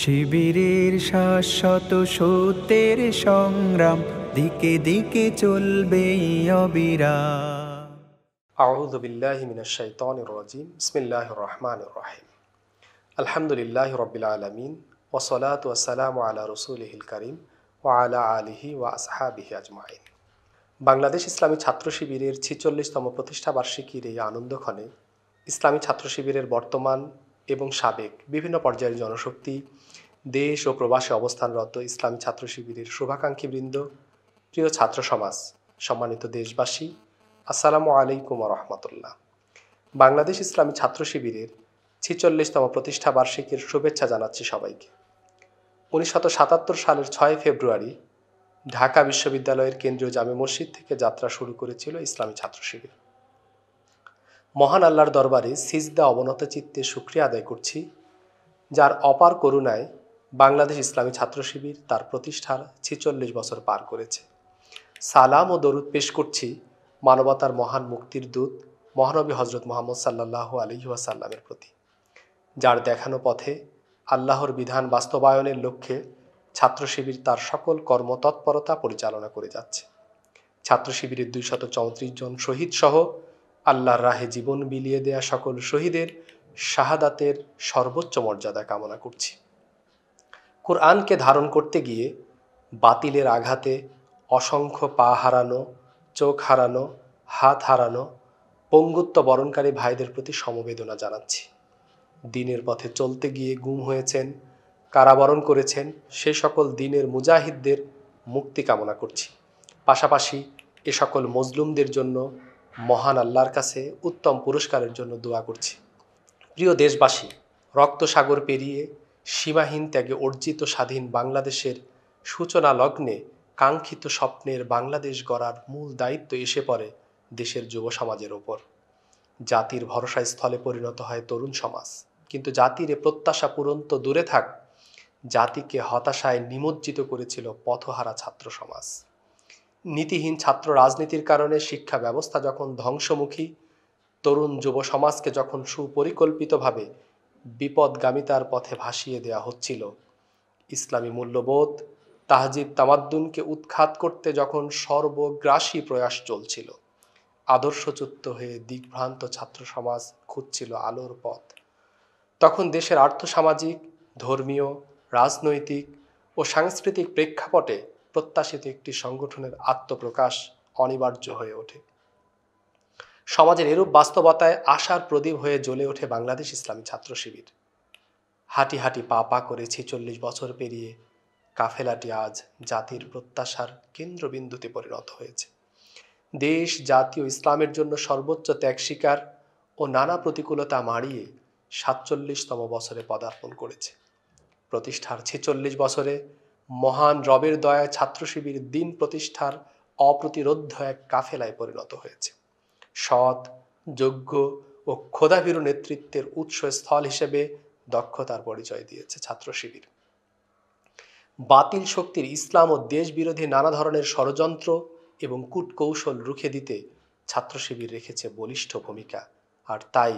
শিবিরের শাশ্বত সত্যের সংগ্রাম দিকে দিকে চলবে আলহামদুলিল্লাহ রবিল আলমিন ওসলাত ওয়াসালাম আলা রসুলহিল করিম ও আলা আলিহি ওয়া আসহাবিহি আজমাইন বাংলাদেশ ইসলামী ছাত্র শিবিরের ছিচল্লিশতম প্রতিষ্ঠাবার্ষিকীর এই আনন্দক্ষণে ইসলামী ছাত্র শিবিরের বর্তমান এবং সাবেক বিভিন্ন পর্যায়ের জনশক্তি দেশ ও প্রবাসে অবস্থানরত ইসলামী ছাত্র শিবিরের শুভাকাঙ্ক্ষীবৃন্দ প্রিয় ছাত্র সমাজ সম্মানিত দেশবাসী আসসালামু আলাইকুম রহমতুল্লাহ বাংলাদেশ ইসলামী ছাত্র শিবিরের ছিচল্লিশতম প্রতিষ্ঠা বার্ষিকীর শুভেচ্ছা জানাচ্ছি সবাইকে উনিশশত সাতাত্তর সালের ছয় ফেব্রুয়ারি ঢাকা বিশ্ববিদ্যালয়ের কেন্দ্রীয় জামে মসজিদ থেকে যাত্রা শুরু করেছিল ইসলামী ছাত্র শিবির মহান আল্লাহর দরবারে সিজদা অবনত চিত্তে সুক্রিয়া আদায় করছি যার অপার করুণায় বাংলাদেশ ইসলামী ছাত্র শিবির তার প্রতিষ্ঠার ছেচল্লিশ বছর পার করেছে সালাম ও দরুদ পেশ করছি মানবতার মহান মুক্তির দূত মহানবী হজরত মোহাম্মদ সাল্লাহ আলী সাল্লামের প্রতি যার দেখানো পথে আল্লাহর বিধান বাস্তবায়নের লক্ষ্যে ছাত্র শিবির তার সকল কর্মতৎপরতা পরিচালনা করে যাচ্ছে ছাত্র শিবিরের দুই চৌত্রিশ জন শহীদ সহ আল্লাহর রাহে জীবন বিলিয়ে দেয়া সকল শহীদের শাহাদাতের সর্বোচ্চ মর্যাদা কামনা করছি কোরআনকে ধারণ করতে গিয়ে বাতিলের আঘাতে অসংখ্য পা হারানো চোখ হারানো হাত হারানো পঙ্গুত্ব বরণকারী ভাইদের প্রতি সমবেদনা জানাচ্ছি দিনের পথে চলতে গিয়ে গুম হয়েছেন কারাবরণ করেছেন সে সকল দিনের মুজাহিদদের মুক্তি কামনা করছি পাশাপাশি এ সকল মজলুমদের জন্য মহান আল্লাহর কাছে উত্তম পুরস্কারের জন্য দোয়া করছি প্রিয় দেশবাসী রক্ত সাগর পেরিয়ে সীমাহীন ত্যাগে অর্জিত স্বাধীন বাংলাদেশের সূচনা লগ্নে কাঙ্ক্ষিত স্বপ্নের বাংলাদেশ গড়ার মূল দায়িত্ব এসে পড়ে দেশের যুব সমাজের ওপর জাতির ভরসা স্থলে পরিণত হয় তরুণ সমাজ কিন্তু জাতির এ প্রত্যাশা পূরণ তো দূরে থাক জাতিকে হতাশায় নিমজ্জিত করেছিল পথহারা ছাত্র সমাজ নীতিহীন ছাত্র রাজনীতির কারণে শিক্ষা ব্যবস্থা যখন ধ্বংসমুখী তরুণ যুব সমাজকে যখন সুপরিকল্পিতভাবে বিপদগামিতার পথে ভাসিয়ে দেওয়া হচ্ছিল ইসলামী মূল্যবোধ তাহজিব তামাদ্দুনকে উৎখাত করতে যখন সর্বগ্রাসী প্রয়াস চলছিল আদর্শচ্যুত হয়ে দিগ্ভ্রান্ত ছাত্র সমাজ খুঁজছিল আলোর পথ তখন দেশের আর্থসামাজিক ধর্মীয় রাজনৈতিক ও সাংস্কৃতিক প্রেক্ষাপটে প্রত্যাশিত একটি সংগঠনের আত্মপ্রকাশ অনিবার্য হয়ে ওঠে সমাজের এরূপ বাস্তবতায় আশার প্রদীপ হয়ে জ্বলে ওঠে বাংলাদেশ ইসলামী ছাত্র শিবির হাঁটি হাঁটি পা পা করে ছেচল্লিশ বছর পেরিয়ে কাফেলাটি আজ জাতির প্রত্যাশার কেন্দ্রবিন্দুতে পরিণত হয়েছে দেশ জাতি ও ইসলামের জন্য সর্বোচ্চ ত্যাগ স্বীকার ও নানা প্রতিকূলতা মাড়িয়ে সাতচল্লিশতম বছরে পদার্পণ করেছে প্রতিষ্ঠার ছেচল্লিশ বছরে মহান রবের দয়ায় ছাত্র শিবির দিন প্রতিষ্ঠার অপ্রতিরোধ্য এক কাফেলায় পরিণত হয়েছে সৎ যোগ্য ও ক্ষোধাভীরু নেতৃত্বের উৎসস্থল হিসেবে দক্ষতার পরিচয় দিয়েছে ছাত্র শিবির বাতিল শক্তির ইসলাম ও দেশ বিরোধী নানা ধরনের ষড়যন্ত্র এবং কূটকৌশল রুখে দিতে ছাত্র শিবির রেখেছে বলিষ্ঠ ভূমিকা আর তাই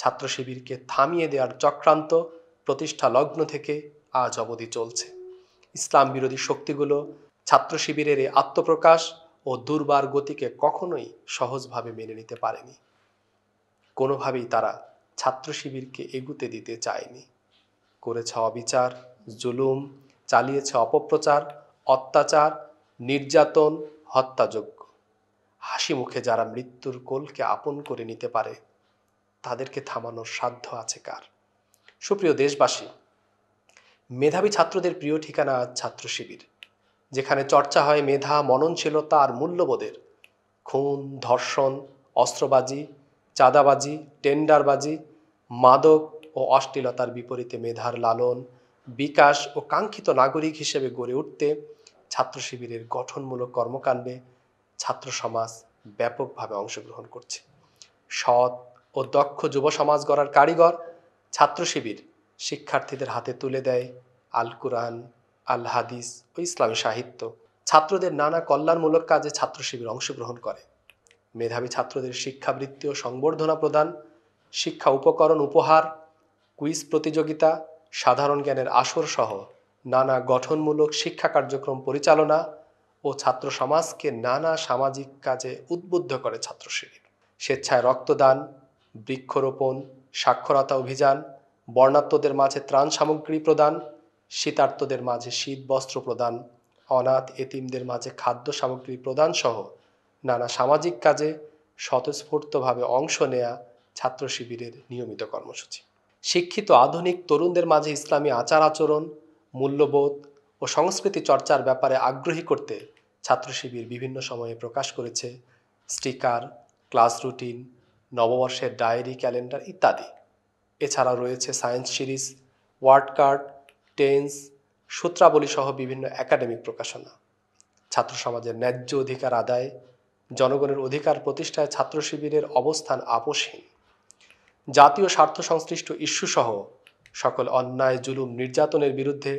ছাত্র শিবিরকে থামিয়ে দেওয়ার চক্রান্ত প্রতিষ্ঠা লগ্ন থেকে আজ অবধি চলছে ইসলাম বিরোধী শক্তিগুলো ছাত্র শিবিরের এই আত্মপ্রকাশ ও দুর্বার গতিকে কখনোই সহজভাবে মেনে নিতে পারেনি কোনোভাবেই তারা ছাত্র শিবিরকে এগুতে দিতে চায়নি করেছে অবিচার জুলুম চালিয়েছে অপপ্রচার অত্যাচার নির্যাতন হত্যাযোগ্য হাসি মুখে যারা মৃত্যুর কোলকে আপন করে নিতে পারে তাদেরকে থামানোর সাধ্য আছে কার সুপ্রিয় দেশবাসী মেধাবী ছাত্রদের প্রিয় ঠিকানা ছাত্র শিবির যেখানে চর্চা হয় মেধা মননশীলতা আর মূল্যবোধের খুন ধর্ষণ অস্ত্রবাজি চাঁদাবাজি টেন্ডারবাজি মাদক ও অশ্লীলতার বিপরীতে মেধার লালন বিকাশ ও কাঙ্ক্ষিত নাগরিক হিসেবে গড়ে উঠতে ছাত্র শিবিরের গঠনমূলক কর্মকাণ্ডে ছাত্র সমাজ ব্যাপকভাবে অংশগ্রহণ করছে সৎ ও দক্ষ যুব সমাজ গড়ার কারিগর ছাত্র শিবির শিক্ষার্থীদের হাতে তুলে দেয় আল কোরআন আল হাদিস ও ইসলামী সাহিত্য ছাত্রদের নানা কল্যাণমূলক কাজে ছাত্র শিবির অংশগ্রহণ করে মেধাবী ছাত্রদের শিক্ষাবৃত্তি ও সংবর্ধনা প্রদান শিক্ষা উপকরণ উপহার কুইজ প্রতিযোগিতা সাধারণ জ্ঞানের আসর সহ নানা গঠনমূলক শিক্ষা কার্যক্রম পরিচালনা ও ছাত্র সমাজকে নানা সামাজিক কাজে উদ্বুদ্ধ করে ছাত্র শিবির স্বেচ্ছায় রক্তদান বৃক্ষরোপণ সাক্ষরতা অভিযান বর্ণাত্মদের মাঝে ত্রাণ সামগ্রী প্রদান শীতার্তদের মাঝে শীত বস্ত্র প্রদান অনাথ এতিমদের মাঝে খাদ্য সামগ্রী প্রদান সহ নানা সামাজিক কাজে স্বতঃস্ফূর্তভাবে অংশ নেয়া ছাত্র শিবিরের নিয়মিত কর্মসূচি শিক্ষিত আধুনিক তরুণদের মাঝে ইসলামী আচার আচরণ মূল্যবোধ ও সংস্কৃতি চর্চার ব্যাপারে আগ্রহী করতে ছাত্র শিবির বিভিন্ন সময়ে প্রকাশ করেছে স্টিকার ক্লাস রুটিন নববর্ষের ডায়েরি ক্যালেন্ডার ইত্যাদি এছাড়া রয়েছে science series word card tense সূত্রাবলী সহ বিভিন্ন একাডেমিক প্রকাশনা ছাত্র সমাজের ন্যায্য অধিকার আদায় জনগণের অধিকার প্রতিষ্ঠায় ছাত্র শিবিরের অবস্থান আপোষহীন জাতীয় স্বার্থ সংশ্লিষ্ট ইস্যুসহ সকল অন্যায় জুলুম নির্যাতনের বিরুদ্ধে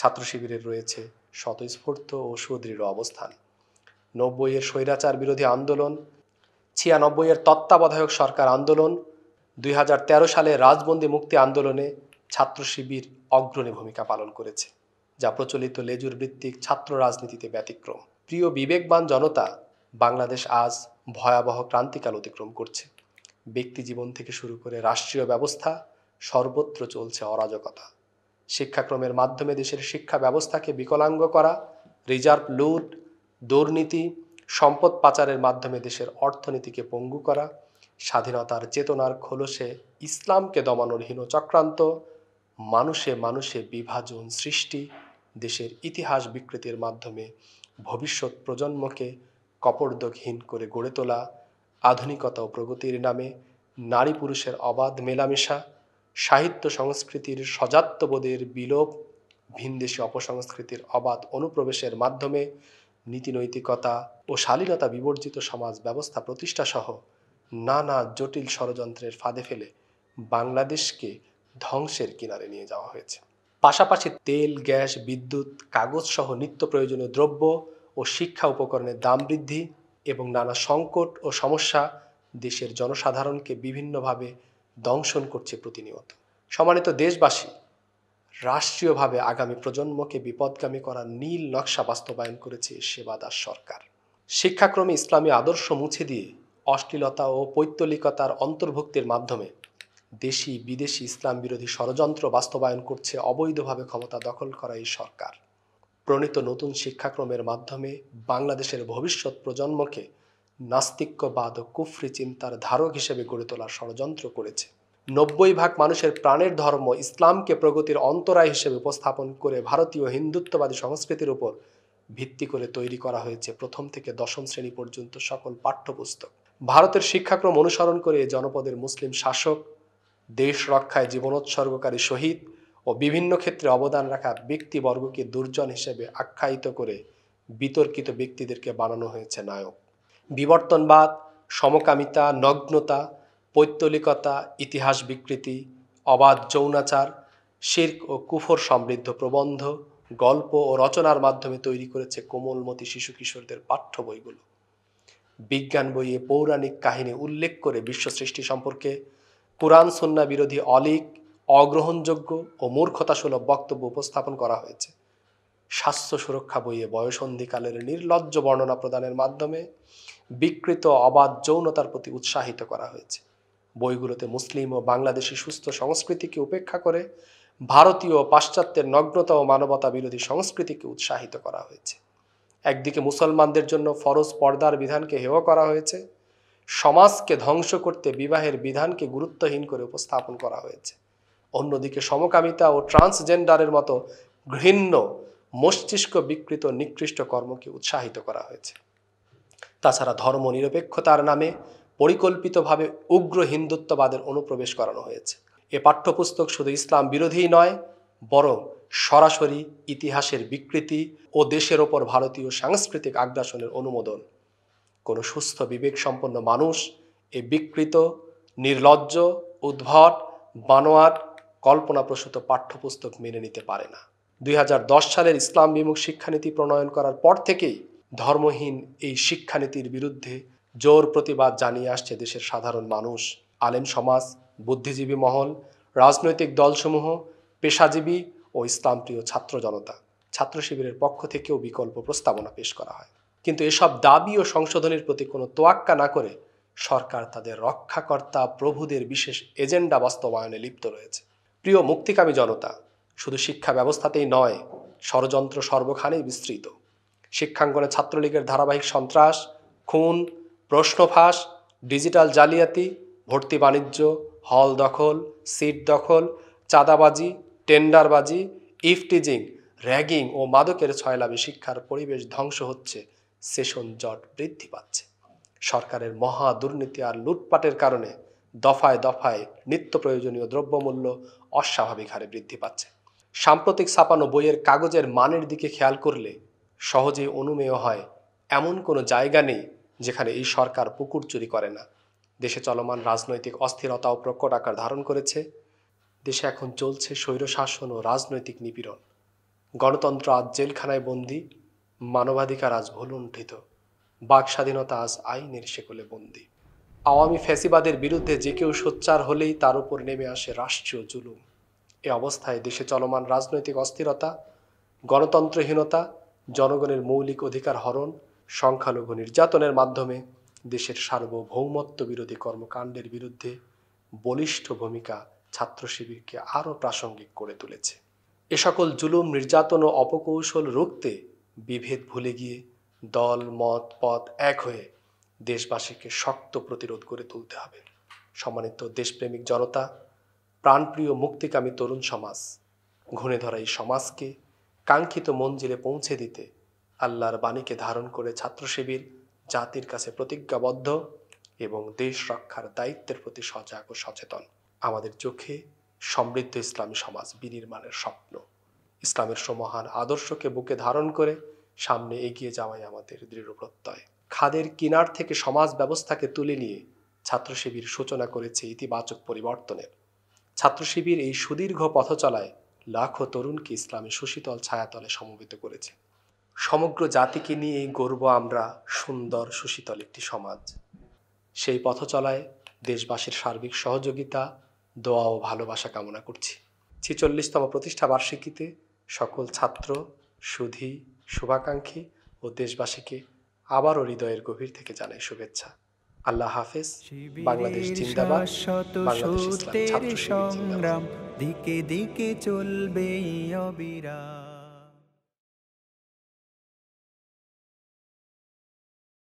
ছাত্র শিবিরের রয়েছে স্বতঃস্ফূর্ত ও সুদৃঢ় অবস্থান নব্বইয়ের স্বৈরাচার বিরোধী আন্দোলন ছিয়ানব্বইয়ের তত্ত্বাবধায়ক সরকার আন্দোলন দুই সালে রাজবন্দি মুক্তি আন্দোলনে ছাত্র শিবির অগ্রণী ভূমিকা পালন করেছে যা প্রচলিত লেজুর ভিত্তিক ছাত্র রাজনীতিতে ব্যতিক্রম প্রিয় বিবেকবান জনতা বাংলাদেশ আজ ভয়াবহ ক্রান্তিকাল অতিক্রম করছে ব্যক্তি জীবন থেকে শুরু করে রাষ্ট্রীয় ব্যবস্থা সর্বত্র চলছে অরাজকতা শিক্ষাক্রমের মাধ্যমে দেশের শিক্ষা ব্যবস্থাকে বিকলাঙ্গ করা রিজার্ভ লুট দুর্নীতি সম্পদ পাচারের মাধ্যমে দেশের অর্থনীতিকে পঙ্গু করা স্বাধীনতার চেতনার খোলসে ইসলামকে দমানোর হীন চক্রান্ত মানুষে মানুষে বিভাজন সৃষ্টি দেশের ইতিহাস বিকৃতির মাধ্যমে ভবিষ্যৎ প্রজন্মকে কপর্দকহীন করে গড়ে তোলা আধুনিকতা ও প্রগতির নামে নারী পুরুষের অবাধ মেলামেশা সাহিত্য সংস্কৃতির সজাত্যবোধের বিলোপ ভিনদেশি অপসংস্কৃতির অবাধ অনুপ্রবেশের মাধ্যমে নীতিনৈতিকতা ও শালীনতা বিবর্জিত সমাজ ব্যবস্থা প্রতিষ্ঠাসহ নানা জটিল ষড়যন্ত্রের ফাঁদে ফেলে বাংলাদেশকে ধ্বংসের কিনারে নিয়ে যাওয়া হয়েছে পাশাপাশি তেল গ্যাস বিদ্যুৎ কাগজ সহ নিত্য প্রয়োজনীয় দ্রব্য ও শিক্ষা উপকরণের দাম বৃদ্ধি এবং নানা সংকট ও সমস্যা দেশের জনসাধারণকে বিভিন্নভাবে দংশন করছে প্রতিনিয়ত সমানিত দেশবাসী রাষ্ট্রীয়ভাবে আগামী প্রজন্মকে বিপদগামী করা নীল নকশা বাস্তবায়ন করেছে সেবাদাস সরকার শিক্ষাক্রমে ইসলামী আদর্শ মুছে দিয়ে অশ্লীলতা ও পৈত্তলিকতার অন্তর্ভুক্তির মাধ্যমে দেশি বিদেশি ইসলাম বিরোধী ষড়যন্ত্র বাস্তবায়ন করছে অবৈধভাবে ক্ষমতা দখল করা এই সরকার প্রণীত নতুন শিক্ষাক্রমের মাধ্যমে বাংলাদেশের ভবিষ্যৎ প্রজন্মকে নাস্তিক্যবাদ ও কুফরি চিন্তার ধারক হিসেবে গড়ে তোলার ষড়যন্ত্র করেছে নব্বই ভাগ মানুষের প্রাণের ধর্ম ইসলামকে প্রগতির অন্তরায় হিসেবে উপস্থাপন করে ভারতীয় হিন্দুত্ববাদী সংস্কৃতির উপর ভিত্তি করে তৈরি করা হয়েছে প্রথম থেকে দশম শ্রেণী পর্যন্ত সকল পাঠ্যপুস্তক ভারতের শিক্ষাক্রম অনুসরণ করে জনপদের মুসলিম শাসক দেশ রক্ষায় জীবনোৎসর্গকারী শহীদ ও বিভিন্ন ক্ষেত্রে অবদান রাখা ব্যক্তিবর্গকে দুর্জন হিসেবে আখ্যায়িত করে বিতর্কিত ব্যক্তিদেরকে বানানো হয়েছে নায়ক বিবর্তনবাদ সমকামিতা নগ্নতা পৈত্তলিকতা ইতিহাস বিকৃতি অবাধ যৌনাচার শির্ক ও কুফর সমৃদ্ধ প্রবন্ধ গল্প ও রচনার মাধ্যমে তৈরি করেছে কোমলমতি শিশু কিশোরদের পাঠ্য বইগুলো বিজ্ঞান বইয়ে পৌরাণিক কাহিনী উল্লেখ করে বিশ্ব সৃষ্টি সম্পর্কে কোরআন সন্না বিরোধী অলিক অগ্রহণযোগ্য ও মূর্খতাসুলভ বক্তব্য উপস্থাপন করা হয়েছে স্বাস্থ্য সুরক্ষা বইয়ে বয়সন্ধিকালের নির্লজ্জ বর্ণনা প্রদানের মাধ্যমে বিকৃত অবাধ যৌনতার প্রতি উৎসাহিত করা হয়েছে বইগুলোতে মুসলিম ও বাংলাদেশি সুস্থ সংস্কৃতিকে উপেক্ষা করে ভারতীয় পাশ্চাত্যের নগ্নতা ও মানবতা বিরোধী সংস্কৃতিকে উৎসাহিত করা হয়েছে একদিকে মুসলমানদের জন্য ফরজ পর্দার বিধানকে হেয় করা হয়েছে সমাজকে ধ্বংস করতে বিবাহের বিধানকে গুরুত্বহীন করে উপস্থাপন করা হয়েছে অন্যদিকে সমকামিতা ও ট্রান্সজেন্ডারের মতো ঘৃণ্য মস্তিষ্ক বিকৃত নিকৃষ্ট কর্মকে উৎসাহিত করা হয়েছে তাছাড়া ধর্ম নিরপেক্ষতার নামে পরিকল্পিতভাবে উগ্র হিন্দুত্ববাদের অনুপ্রবেশ করানো হয়েছে এ পাঠ্যপুস্তক শুধু ইসলাম বিরোধী নয় বরং সরাসরি ইতিহাসের বিকৃতি ও দেশের ওপর ভারতীয় সাংস্কৃতিক আগ্রাসনের অনুমোদন কোনো সুস্থ বিবেক সম্পন্ন মানুষ এ বিকৃত নির্লজ্জ উদ্ভট বানোয়ার কল্পনাপ্রসূত পাঠ্যপুস্তক মেনে নিতে পারে না দুই সালের ইসলাম বিমুখ শিক্ষানীতি প্রণয়ন করার পর থেকেই ধর্মহীন এই শিক্ষানীতির বিরুদ্ধে জোর প্রতিবাদ জানিয়ে আসছে দেশের সাধারণ মানুষ আলেম সমাজ বুদ্ধিজীবী মহল রাজনৈতিক দলসমূহ পেশাজীবী ও ইসলামপ্রিয় ছাত্র জনতা ছাত্র শিবিরের পক্ষ থেকেও বিকল্প প্রস্তাবনা পেশ করা হয় কিন্তু এসব দাবি ও সংশোধনের প্রতি কোনো তোয়াক্কা না করে সরকার তাদের রক্ষাকর্তা প্রভুদের বিশেষ এজেন্ডা বাস্তবায়নে লিপ্ত রয়েছে প্রিয় মুক্তিকামী জনতা শুধু শিক্ষা ব্যবস্থাতেই নয় ষড়যন্ত্র সর্বখানেই বিস্তৃত শিক্ষাঙ্গনে ছাত্রলীগের ধারাবাহিক সন্ত্রাস খুন প্রশ্নফাঁস ডিজিটাল জালিয়াতি ভর্তি বাণিজ্য হল দখল সিট দখল চাঁদাবাজি টেন্ডারবাজি ইফটিজিং র্যাগিং ও মাদকের ছয়লাভে শিক্ষার পরিবেশ ধ্বংস হচ্ছে সেশন জট বৃদ্ধি পাচ্ছে সরকারের মহা দুর্নীতি আর লুটপাটের কারণে দফায় দফায় নিত্য প্রয়োজনীয় দ্রব্যমূল্য অস্বাভাবিক হারে বৃদ্ধি পাচ্ছে সাম্প্রতিক ছাপানো বইয়ের কাগজের মানের দিকে খেয়াল করলে সহজে অনুমেয় হয় এমন কোনো জায়গা নেই যেখানে এই সরকার পুকুর চুরি করে না দেশে চলমান রাজনৈতিক অস্থিরতাও প্রকট আকার ধারণ করেছে দেশে এখন চলছে স্বৈরশাসন ও রাজনৈতিক নিপীড়ন গণতন্ত্র আজ জেলখানায় বন্দী মানবাধিকার আজ ভুলুণ্ঠিত বাক স্বাধীনতা আজ আইনের শেকলে বন্দী আওয়ামী ফ্যাসিবাদের বিরুদ্ধে যে কেউ সোচ্চার হলেই তার উপর নেমে আসে রাষ্ট্রীয় জুলুম এ অবস্থায় দেশে চলমান রাজনৈতিক অস্থিরতা গণতন্ত্রহীনতা জনগণের মৌলিক অধিকার হরণ সংখ্যালঘু নির্যাতনের মাধ্যমে দেশের সার্বভৌমত্ব বিরোধী কর্মকাণ্ডের বিরুদ্ধে বলিষ্ঠ ভূমিকা ছাত্র শিবিরকে আরও প্রাসঙ্গিক করে তুলেছে এ সকল জুলুম নির্যাতন ও অপকৌশল রুখতে বিভেদ ভুলে গিয়ে দল মত পথ এক হয়ে দেশবাসীকে শক্ত প্রতিরোধ করে তুলতে হবে সম্মানিত দেশপ্রেমিক জনতা প্রাণপ্রিয় মুক্তিকামী তরুণ সমাজ ঘুণে ধরা এই সমাজকে কাঙ্ক্ষিত মঞ্জিলে পৌঁছে দিতে আল্লাহর বাণীকে ধারণ করে ছাত্র শিবির জাতির কাছে প্রতিজ্ঞাবদ্ধ এবং দেশ রক্ষার দায়িত্বের প্রতি সজাগ ও সচেতন আমাদের চোখে সমৃদ্ধ ইসলামী সমাজ বিনির্মাণের স্বপ্ন ইসলামের সমহান আদর্শকে বুকে ধারণ করে সামনে এগিয়ে যাওয়াই আমাদের দৃঢ় প্রত্যয় খাদের কিনার থেকে সমাজ ব্যবস্থাকে তুলে নিয়ে ছাত্র শিবির সূচনা করেছে ইতিবাচক পরিবর্তনের ছাত্র শিবির এই সুদীর্ঘ পথচলায় লাখো তরুণকে ইসলামের সুশীতল ছায়াতলে সমবেত করেছে সমগ্র জাতিকে এই গর্ব আমরা সুন্দর সুশীতল একটি সমাজ সেই পথচলায় দেশবাসীর সার্বিক সহযোগিতা দোয়া ও ভালোবাসা কামনা করছি ছিচল্লিশতম প্রতিষ্ঠা বার্ষিকীতে সকল ছাত্র সুধী শুভাকাঙ্ক্ষী ও দেশবাসীকে আবারও হৃদয়ের গভীর থেকে জানাই শুভেচ্ছা আল্লাহ হাফেজ বাংলাদেশ জিন্দাবাদ সংগ্রাম দিকে দিকে চলবে অবিরাম